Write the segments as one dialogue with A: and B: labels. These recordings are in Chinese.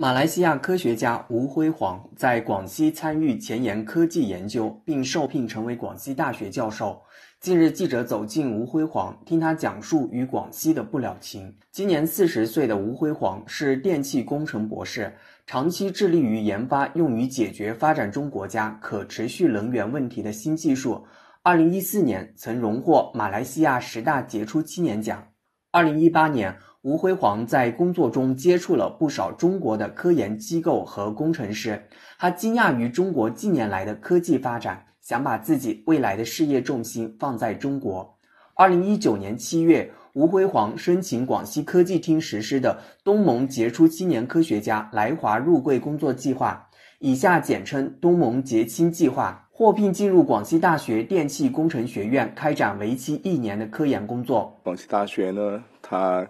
A: 马来西亚科学家吴辉煌在广西参与前沿科技研究，并受聘成为广西大学教授。近日，记者走进吴辉煌，听他讲述与广西的不了情。今年四十岁的吴辉煌是电气工程博士，长期致力于研发用于解决发展中国家可持续能源问题的新技术。二零一四年曾荣获马来西亚十大杰出青年奖。二零一八年，吴辉煌在工作中接触了不少中国的科研机构和工程师，他惊讶于中国近年来的科技发展，想把自己未来的事业重心放在中国。二零一九年七月，吴辉煌申请广西科技厅实施的东盟杰出青年科学家来华入桂工作计划，以下简称“东盟杰青计划”。获聘进入广西大学电气工程学院开展为期一年的科
B: 研工作。广西大学呢，他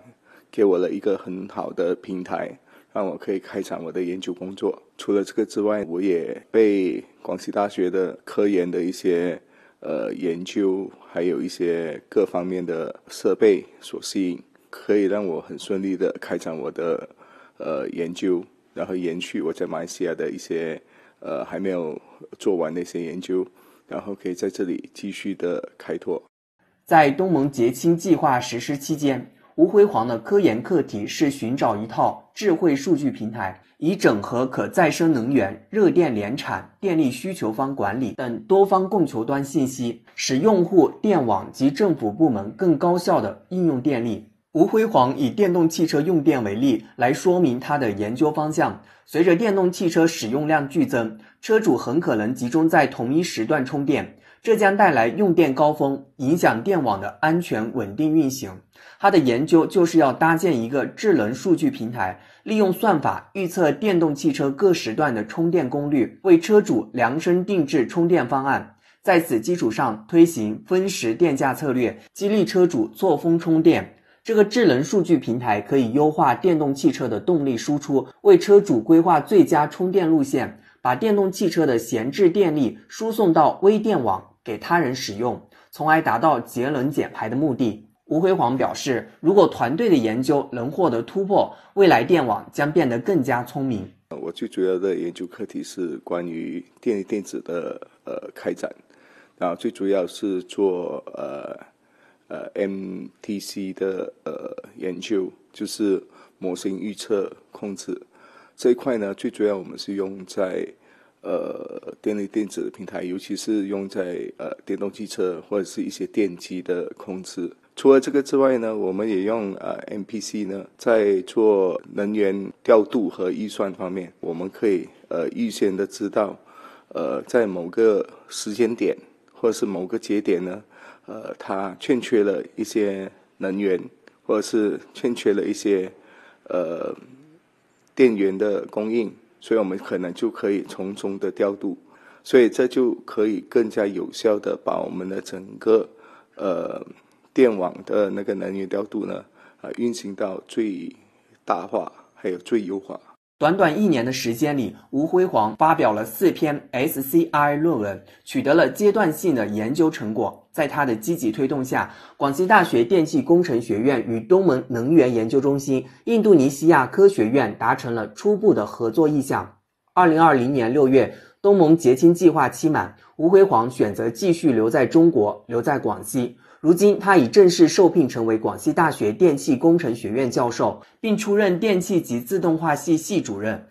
B: 给我了一个很好的平台，让我可以开展我的研究工作。除了这个之外，我也被广西大学的科研的一些呃研究，还有一些各方面的设备所吸引，可以让我很顺利的开展我的呃研究，然后延续我在马来西亚的一些。呃，还没有做完那些研究，然后可以在这里继续的开拓。在东盟
A: 结清计划实施期间，吴辉煌的科研课题是寻找一套智慧数据平台，以整合可再生能源、热电联产、电力需求方管理等多方供求端信息，使用户、电网及政府部门更高效的应用电力。吴辉煌以电动汽车用电为例来说明他的研究方向。随着电动汽车使用量剧增，车主很可能集中在同一时段充电，这将带来用电高峰，影响电网的安全稳定运行。他的研究就是要搭建一个智能数据平台，利用算法预测电动汽车各时段的充电功率，为车主量身定制充电方案。在此基础上推行分时电价策略，激励车主错峰充电。这个智能数据平台可以优化电动汽车的动力输出，为车主规划最佳充电路线，把电动汽车的闲置电力输送到微电网给他人使用，从而达到节能减排的目
B: 的。吴辉煌表
A: 示，如果团队的研究能获得突破，未来电网将变得更加聪明。
B: 我最主要的研究课题是关于电力电子的呃开展，然后最主要是做呃。呃，MTC 的呃研究就是模型预测控制这一块呢，最主要我们是用在呃电力电子的平台，尤其是用在呃电动汽车或者是一些电机的控制。除了这个之外呢，我们也用呃 MPC 呢，在做能源调度和预算方面，我们可以呃预先的知道呃在某个时间点或者是某个节点呢。呃，它欠缺了一些能源，或者是欠缺了一些呃电源的供应，所以我们可能就可以从中的调度，所以这就可以更加有效的把我们的整个呃电网的那个能源调度呢啊运行到最大化，还有最优化。
A: 短短一年的时间里，吴辉煌发表了四篇 SCI 论文，取得了阶段性的研究成果。在他的积极推动下，广西大学电气工程学院与东盟能源研究中心、印度尼西亚科学院达成了初步的合作意向。二零二零年六月。东盟结亲计划期满，吴辉煌选择继续留在中国，留在广西。如今，他已正式受聘成为广西大学电气工程学院教授，并出任电气及自动化系系主任。